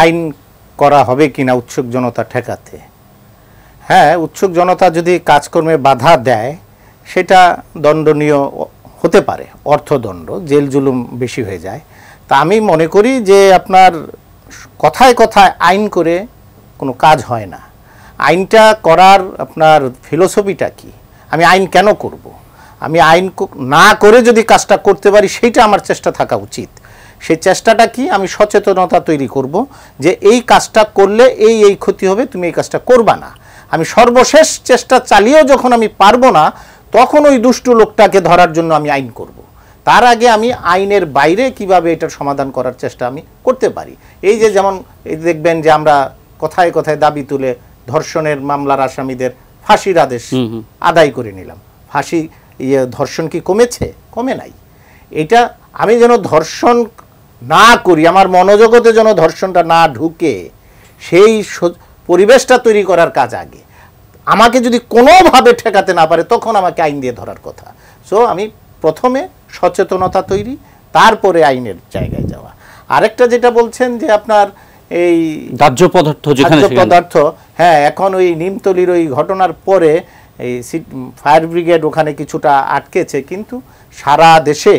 আইন করা হবে কিনা উৎসুক জনতা ঠেকাতে হ্যাঁ উৎসুক জনতা যদি কাজকর্মে বাধা দেয় সেটা দণ্ডনীয় হতে পারে অর্থদণ্ড জেল জুলুম বেশি হয়ে যায় তা আমি মনে করি যে আপনার কথায় কথায় আইন করে কোনো কাজ হয় না আইনটা করার আপনার ফিলোসফিটা কি আমি আইন কেন করব। আমি আইন না করে যদি কাজটা করতে পারি সেইটা আমার চেষ্টা থাকা উচিত সেই চেষ্টাটা কি আমি সচেতনতা তৈরি করব যে এই কাজটা করলে এই এই ক্ষতি হবে তুমি এই কাজটা করবা না আমি সর্বশেষ চেষ্টা চালিয়েও যখন আমি পারবো না তখন ওই দুষ্ট লোকটাকে ধরার জন্য আমি আইন করব। তার আগে আমি আইনের বাইরে কিভাবে এটার সমাধান করার চেষ্টা আমি করতে পারি এই যে যেমন দেখবেন যে আমরা কথায় কথায় দাবি তুলে ধর্ষণের মামলার আসামিদের ফাঁসির আদেশ আদায় করে নিলাম ফাঁসি ইয়ে ধর্ষণ কি কমেছে কমে নাই এটা আমি যেন ধর্ষণ না করি আমার মনোজগতে যেন ধর্ষণটা না ঢুকে সেই পরিবেশটা তৈরি করার কাজ আগে আমাকে যদি কোনোভাবে ঠেকাতে না পারে তখন আমাকে আইন দিয়ে ধরার কথা সো আমি প্রথমে সচেতনতা তৈরি তারপরে আইনের জায়গায় যাওয়া আরেকটা যেটা বলছেন যে আপনার এই দাহ্য পদার্থ যেখানে পদার্থ হ্যাঁ এখন ওই নিমতলির ওই ঘটনার পরে এই ফায়ার ব্রিগেড ওখানে কিছুটা আটকেছে কিন্তু সারা দেশে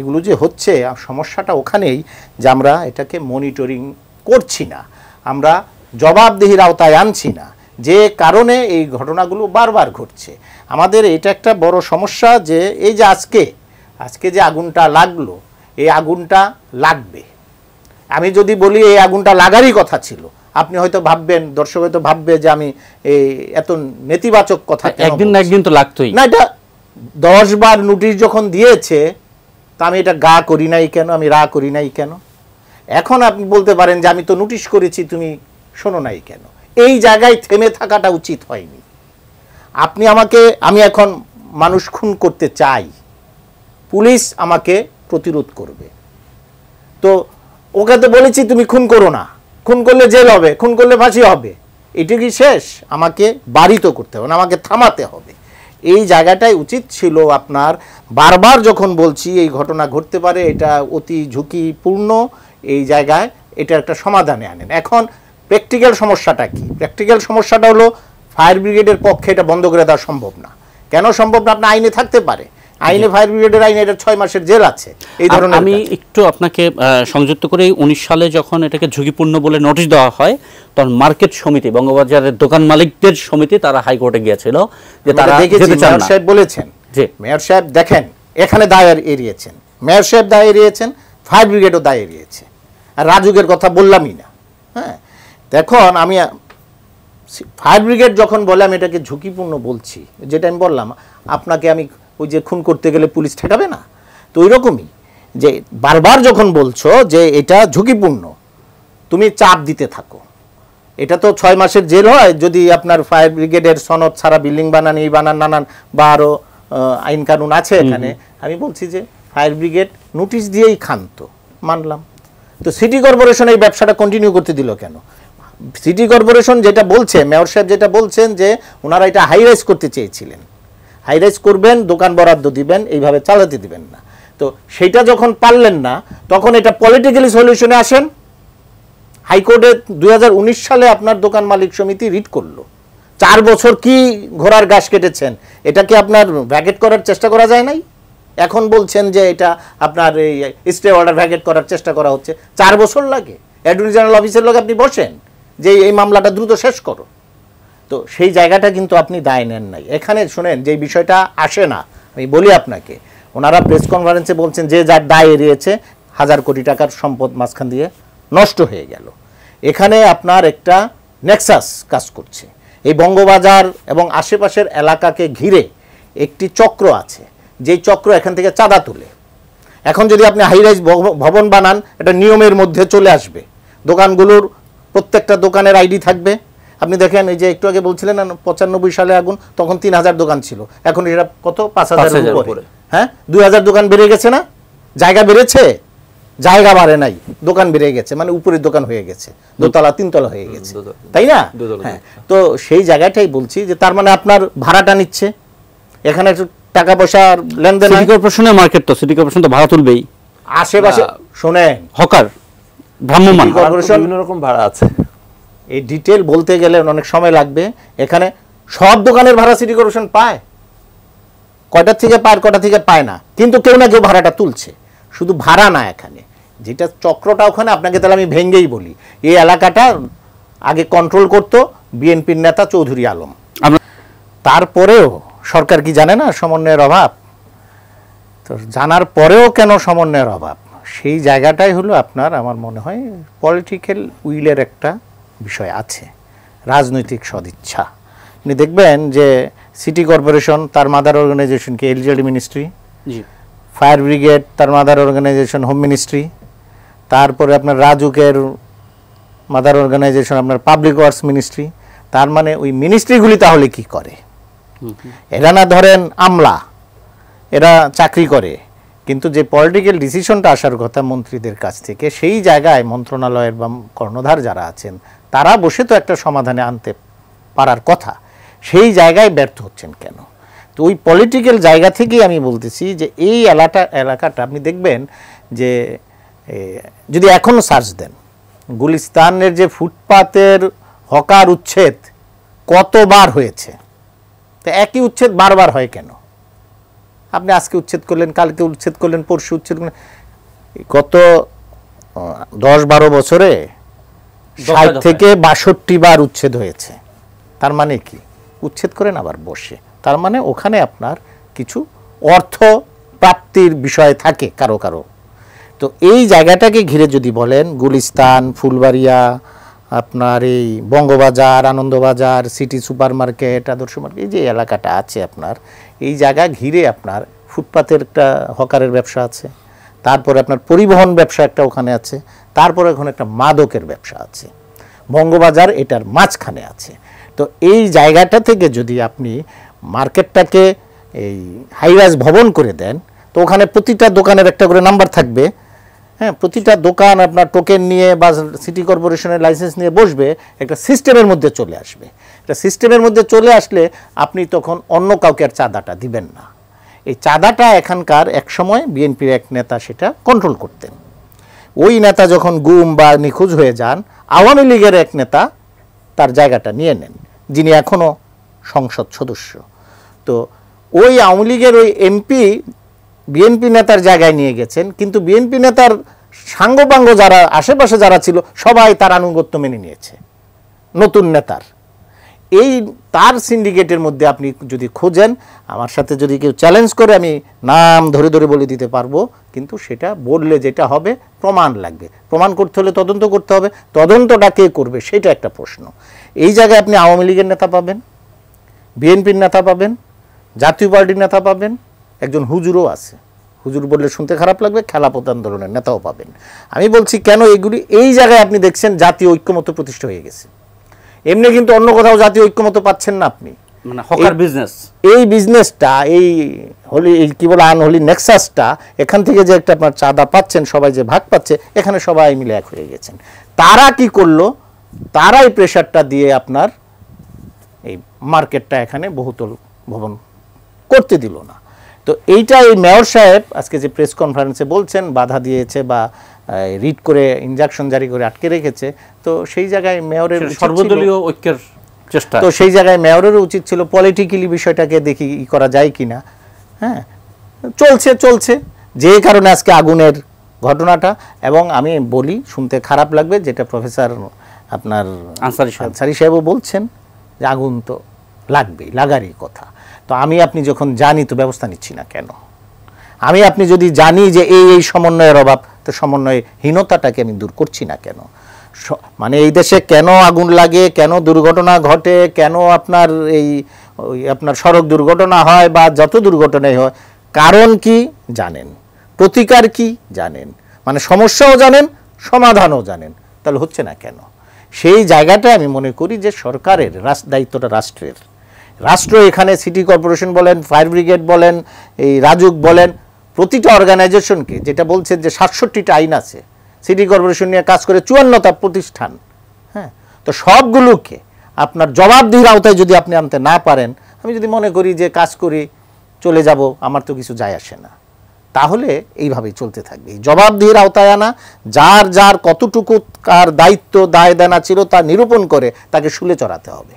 এগুলো যে হচ্ছে সমস্যাটা ওখানেই যে আমরা এটাকে মনিটরিং করছি না আমরা জবাবদেহির আওতায় আনছি না যে কারণে এই ঘটনাগুলো বারবার ঘটছে আমাদের এটা একটা বড় সমস্যা যে এই যে আজকে আজকে যে আগুনটা লাগলো এই আগুনটা লাগবে আমি যদি বলি এই আগুনটা লাগারই কথা ছিল আপনি হয়তো ভাববেন দর্শক হয়তো ভাববে যে আমি এই এত নেতিবাচক কথা একদিন না একদিন তো লাগতোই না এটা দশ বার নোটিশ যখন দিয়েছে তা আমি এটা গা করি নাই কেন আমি রা করি নাই কেন এখন আপনি বলতে পারেন যে আমি তো নোটিশ করেছি তুমি শোনো নাই কেন এই জায়গায় থেমে থাকাটা উচিত হয়নি আপনি আমাকে আমি এখন মানুষ খুন করতে চাই পুলিশ আমাকে প্রতিরোধ করবে তো ওকে তো বলেছি তুমি খুন করো না খুন করলে জেল হবে খুন করলে ফাঁসি হবে এটি কি শেষ আমাকে বাড়িত করতে হবে না আমাকে থামাতে হবে এই জায়গাটাই উচিত ছিল আপনার বারবার যখন বলছি এই ঘটনা ঘটতে পারে এটা অতি ঝুঁকিপূর্ণ এই জায়গায় এটা একটা সমাধানে আনেন এখন প্র্যাকটিক্যাল সমস্যাটা কি প্র্যাকটিক্যাল সমস্যাটা হলো ফায়ার ব্রিগেডের পক্ষে এটা বন্ধ করে দেওয়া সম্ভব না কেন সম্ভব না আপনার আইনে থাকতে পারে আইনে ফায়ার ব্রিগেডের আইনে এটা ছয় মাসের জেল আছে এই ধরনের আমি একটু আপনাকে সংযুক্ত করে উনিশ সালে যখন এটাকে ঝুঁকিপূর্ণ বলে নোটিশ দেওয়া হয় তখন মার্কেট সমিতি বঙ্গবাজারের দোকান মালিকদের সমিতি তারা হাইকোর্টে গিয়েছিল যে তারা যেতে মেয়র সাহেব বলেছেন যে মেয়র সাহেব দেখেন এখানে দায়ের এড়িয়েছেন মেয়র সাহেব দায় এড়িয়েছেন ফায়ার ব্রিগেডও দায় এড়িয়েছে আর রাজুকের কথা বললামই না হ্যাঁ দেখুন আমি ফায়ার ব্রিগেড যখন বলে আমি এটাকে ঝুঁকিপূর্ণ বলছি যেটা আমি বললাম আপনাকে আমি ওই যে খুন করতে গেলে পুলিশ ঠেকাবে না তো ওই রকমই যে বারবার যখন বলছো যে এটা ঝুঁকিপূর্ণ তুমি চাপ দিতে থাকো এটা তো ছয় মাসের জেল হয় যদি আপনার ফায়ার ব্রিগেডের সনদ ছাড়া বিল্ডিং বানান এই বানান নানান বা আরও আইন কানুন আছে এখানে আমি বলছি যে ফায়ার ব্রিগেড নোটিশ দিয়েই ক্ষান্ত মানলাম তো সিটি কর্পোরেশন এই ব্যবসাটা কন্টিনিউ করতে দিল কেন সিটি কর্পোরেশন যেটা বলছে মেয়র সাহেব যেটা বলছেন যে ওনারা এটা হাইরাইজ করতে চেয়েছিলেন হাইরাইজ করবেন দোকান বরাদ্দ দিবেন এইভাবে চালাতে দিবেন না তো সেইটা যখন পারলেন না তখন এটা পলিটিক্যালি সলিউশনে আসেন হাইকোর্টে দু সালে আপনার দোকান মালিক সমিতি রিট করলো চার বছর কি ঘোড়ার গাছ কেটেছেন এটা কি আপনার ভ্যাকেট করার চেষ্টা করা যায় নাই এখন বলছেন যে এটা আপনার এই স্টে অর্ডার ভ্যাকেট করার চেষ্টা করা হচ্ছে চার বছর লাগে অ্যাটর্নি জেনারেল অফিসের লোক আপনি বসেন যে এই মামলাটা দ্রুত শেষ করো তো সেই জায়গাটা কিন্তু আপনি দায় নেন নাই এখানে শোনেন যে বিষয়টা আসে না আমি বলি আপনাকে ওনারা প্রেস কনফারেন্সে বলছেন যে যার দায় এড়িয়েছে হাজার কোটি টাকার সম্পদ মাঝখান দিয়ে নষ্ট হয়ে গেল এখানে আপনার একটা নেক্সাস কাজ করছে এই বঙ্গবাজার এবং আশেপাশের এলাকাকে ঘিরে একটি চক্র আছে যেই চক্র এখান থেকে চাঁদা তুলে এখন যদি আপনি হাইরাইজ ভবন বানান এটা নিয়মের মধ্যে চলে আসবে দোকানগুলোর প্রত্যেকটা দোকানের আইডি থাকবে আপনি দেখেন এই যে একটু আগে বলছিলেন পঁচানব্বই সালে আগুন তখন তিন হাজার দোকান ছিল এখন এরা কত পাঁচ হাজার হ্যাঁ দুই হাজার দোকান বেড়ে গেছে না জায়গা বেড়েছে জায়গা বাড়ে নাই দোকান বেড়ে গেছে মানে উপরের দোকান হয়ে গেছে দোতলা তিনতলা হয়ে গেছে তাই না হ্যাঁ তো সেই জায়গাটাই বলছি যে তার মানে আপনার ভাড়াটা নিচ্ছে এখানে একটু টাকা পয়সার লেনদেন কর্পোরেশনের মার্কেট তো সিটি কর্পোরেশন তো ভাড়া তুলবেই আশেপাশে শোনে হকার ভ্রাম্যমান বিভিন্ন রকম ভাড়া আছে এই ডিটেল বলতে গেলে অনেক সময় লাগবে এখানে সব দোকানের ভাড়া সিটি কর্পোরেশন পায় কটার থেকে পায় কটা থেকে পায় না কিন্তু কেউ না কেউ ভাড়াটা তুলছে শুধু ভাড়া না এখানে যেটা চক্রটা ওখানে আপনাকে তাহলে আমি ভেঙ্গেই বলি এই এলাকাটা আগে কন্ট্রোল করতো বিএনপির নেতা চৌধুরী আলম তারপরেও সরকার কি জানে না সমন্বয়ের অভাব তো জানার পরেও কেন সমন্বয়ের অভাব সেই জায়গাটাই হলো আপনার আমার মনে হয় পলিটিক্যাল উইলের একটা বিষয় আছে রাজনৈতিক সদিচ্ছা আপনি দেখবেন যে সিটি কর্পোরেশন তার মাদার অর্গানাইজেশন কি এলজিডি মিনিস্ট্রি ফায়ার ব্রিগেড তার মাদার অর্গানাইজেশন হোম মিনিস্ট্রি তারপরে আপনার রাজুকের মাদার অর্গানাইজেশন আপনার পাবলিক ওয়ার্কস মিনিস্ট্রি তার মানে ওই মিনিস্ট্রিগুলি তাহলে কি করে এরা না ধরেন আমলা এরা চাকরি করে কিন্তু যে পলিটিক্যাল ডিসিশনটা আসার কথা মন্ত্রীদের কাছ থেকে সেই জায়গায় মন্ত্রণালয়ের বা কর্ণধার যারা আছেন তারা বসে তো একটা সমাধানে আনতে পারার কথা সেই জায়গায় ব্যর্থ হচ্ছেন কেন তো ওই পলিটিক্যাল জায়গা থেকেই আমি বলতেছি যে এই এলাকা এলাকাটা আপনি দেখবেন যে যদি এখনও সার্চ দেন গুলিস্তানের যে ফুটপাতের হকার উচ্ছেদ কতবার হয়েছে তো একই উচ্ছেদ বারবার হয় কেন আপনি আজকে উচ্ছেদ করলেন কালকে উচ্ছেদ করলেন পরশু উচ্ছেদ করলেন গত দশ বারো বছরে ষাট থেকে বাষট্টি বার উচ্ছেদ হয়েছে তার মানে কি উচ্ছেদ করেন আবার বসে তার মানে ওখানে আপনার কিছু অর্থ প্রাপ্তির বিষয় থাকে কারো কারো তো এই জায়গাটাকে ঘিরে যদি বলেন গুলিস্তান ফুলবাড়িয়া আপনার এই Bangabazar Anandabazar city super market Adarsha market এই যে এলাকাটা আছে আপনার এই জায়গা ঘিরে আপনার ফুটপাতের একটা হকারের ব্যবসা আছে তারপরে আপনার পরিবহন ব্যবসা একটা ওখানে আছে তারপরে এখন একটা মাদকের ব্যবসা আছে বঙ্গবাজার এটার মাঝখানে আছে তো এই জায়গাটা থেকে যদি আপনি মার্কেটটাকে এই হাইওয়াজ ভবন করে দেন তো ওখানে প্রতিটা দোকানের একটা করে নাম্বার থাকবে হ্যাঁ প্রতিটা দোকান আপনার টোকেন নিয়ে বা সিটি কর্পোরেশনের লাইসেন্স নিয়ে বসবে একটা সিস্টেমের মধ্যে চলে আসবে একটা সিস্টেমের মধ্যে চলে আসলে আপনি তখন অন্য কাউকে আর চাঁদাটা দিবেন না এই চাঁদাটা এখানকার একসময় বিএনপির এক নেতা সেটা কন্ট্রোল করতেন ওই নেতা যখন গুম বা নিখোঁজ হয়ে যান আওয়ামী লীগের এক নেতা তার জায়গাটা নিয়ে নেন যিনি এখনও সংসদ সদস্য তো ওই আওয়ামী লীগের ওই এমপি বিএনপি নেতার জায়গায় নিয়ে গেছেন কিন্তু বিএনপি নেতার সাঙ্গপাঙ্গ যারা আশেপাশে যারা ছিল সবাই তার আনুগত্য মেনে নিয়েছে নতুন নেতার এই তার সিন্ডিকেটের মধ্যে আপনি যদি খোঁজেন আমার সাথে যদি কেউ চ্যালেঞ্জ করে আমি নাম ধরে ধরে বলে দিতে পারবো কিন্তু সেটা বললে যেটা হবে প্রমাণ লাগবে প্রমাণ করতে হলে তদন্ত করতে হবে তদন্তটা কে করবে সেটা একটা প্রশ্ন এই জায়গায় আপনি আওয়ামী লীগের নেতা পাবেন বিএনপির নেতা পাবেন জাতীয় পার্টির নেতা পাবেন একজন হুজুরও আছে হুজুর বললে শুনতে খারাপ লাগবে খেলাপথ আন্দোলনের নেতাও পাবেন আমি বলছি কেন এগুলি এই জায়গায় আপনি দেখছেন জাতীয় ঐক্যমত প্রতিষ্ঠা হয়ে গেছে এমনি কিন্তু অন্য কোথাও জাতীয় ঐক্যমত পাচ্ছেন না আপনি মানে হকার বিজনেস এই বিজনেসটা এই হলি কি বলে আনহলি নেক্সাসটা এখান থেকে যে একটা আপনার চাঁদা পাচ্ছেন সবাই যে ভাগ পাচ্ছে এখানে সবাই মিলে এক হয়ে গেছেন তারা কি করলো তারাই প্রেশারটা দিয়ে আপনার এই মার্কেটটা এখানে বহুতল ভবন করতে দিল না তো এইটা এই মেয়র সাহেব আজকে যে প্রেস কনফারেন্সে বলছেন বাধা দিয়েছে বা রিড করে ইনজাকশন জারি করে আটকে রেখেছে তো সেই জায়গায় মেয়রের সর্বদলীয় ঐক্যের চেষ্টা তো সেই জায়গায় মেয়রেরও উচিত ছিল পলিটিক্যালি বিষয়টাকে দেখি করা যায় না হ্যাঁ চলছে চলছে যে কারণে আজকে আগুনের ঘটনাটা এবং আমি বলি শুনতে খারাপ লাগবে যেটা প্রফেসর আপনার আনসারি আনসারি সাহেবও বলছেন যে আগুন তো লাগবেই লাগারই কথা তো আমি আপনি যখন জানি তো ব্যবস্থা নিচ্ছি না কেন আমি আপনি যদি জানি যে এই এই সমন্বয়ের অভাব তো সমন্বয়হীনতাটাকে আমি দূর করছি না কেন মানে এই দেশে কেন আগুন লাগে কেন দুর্ঘটনা ঘটে কেন আপনার এই আপনার সড়ক দুর্ঘটনা হয় বা যত দুর্ঘটনাই হয় কারণ কি জানেন প্রতিকার কি জানেন মানে সমস্যাও জানেন সমাধানও জানেন তাহলে হচ্ছে না কেন সেই জায়গাটা আমি মনে করি যে সরকারের দায়িত্বটা রাষ্ট্রের রাষ্ট্র এখানে সিটি কর্পোরেশন বলেন ফায়ার ব্রিগেড বলেন এই রাজুক বলেন প্রতিটা অর্গানাইজেশনকে যেটা বলছেন যে সাতষট্টিটা আইন আছে সিটি কর্পোরেশন নিয়ে কাজ করে চুয়ান্নটা প্রতিষ্ঠান হ্যাঁ তো সবগুলোকে আপনার জবাবদিহির আওতায় যদি আপনি আনতে না পারেন আমি যদি মনে করি যে কাজ করি চলে যাব আমার তো কিছু যায় আসে না তাহলে এইভাবেই চলতে থাকবে জবাবদিহির আওতায় আনা যার যার কতটুকু কার দায়িত্ব দায় দেনা ছিল তা নিরূপণ করে তাকে শুলে চড়াতে হবে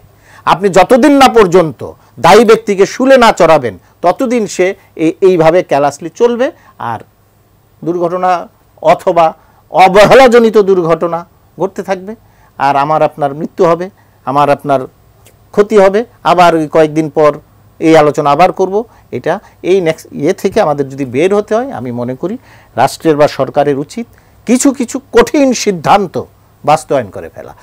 আপনি যতদিন না পর্যন্ত দায়ী ব্যক্তিকে শুলে না চড়াবেন ততদিন সে এইভাবে ক্যালাসলি চলবে আর দুর্ঘটনা অথবা অবহেলাজনিত দুর্ঘটনা ঘটতে থাকবে আর আমার আপনার মৃত্যু হবে আমার আপনার ক্ষতি হবে আবার কয়েকদিন পর এই আলোচনা আবার করব এটা এই নেক্সট ইয়ে থেকে আমাদের যদি বের হতে হয় আমি মনে করি রাষ্ট্রের বা সরকারের উচিত কিছু কিছু কঠিন সিদ্ধান্ত বাস্তবায়ন করে ফেলা